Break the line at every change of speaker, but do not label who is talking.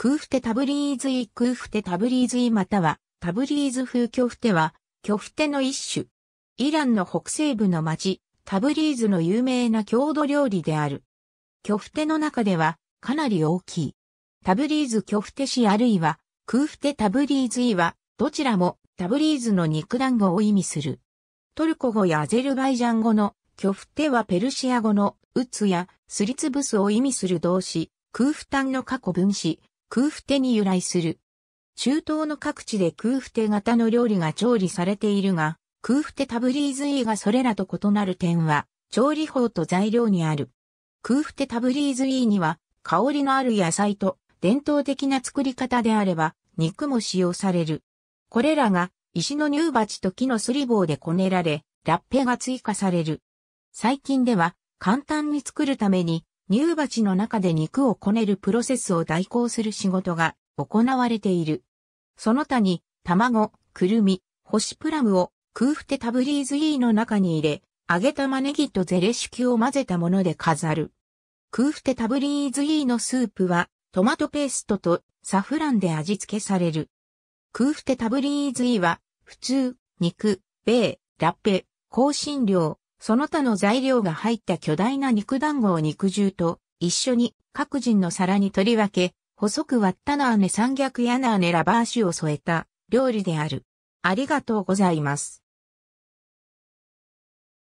クーフテタブリーズイクーフテタブリーズイまたはタブリーズ風キョフテはキョフテの一種。イランの北西部の町タブリーズの有名な郷土料理である。キョフテの中ではかなり大きい。タブリーズキョフテ市あるいはクーフテタブリーズイはどちらもタブリーズの肉団子を意味する。トルコ語やアゼルバイジャン語のキョフテはペルシア語のウツやすりつぶすを意味する動詞、クーフタンの過去分詞、空腹手に由来する。中東の各地で空腹手型の料理が調理されているが、空腹手タブリーズイーがそれらと異なる点は、調理法と材料にある。空腹手タブリーズイーには、香りのある野菜と伝統的な作り方であれば、肉も使用される。これらが、石の乳鉢と木のすり棒でこねられ、ラッペが追加される。最近では、簡単に作るために、乳鉢の中で肉をこねるプロセスを代行する仕事が行われている。その他に、卵、くるみ、干しプラムをクーフテタブリーズイーの中に入れ、揚げ玉ねぎとゼレシキを混ぜたもので飾る。クーフテタブリーズイーのスープは、トマトペーストとサフランで味付けされる。クーフテタブリーズイーは、普通、肉、米、ラッペ、香辛料、その他の材料が入った巨大な肉団子を肉汁と一緒に各人の皿に取り分け、細く割ったなあね三脚やなあねラバーシュを添えた料理である。ありがとうございます。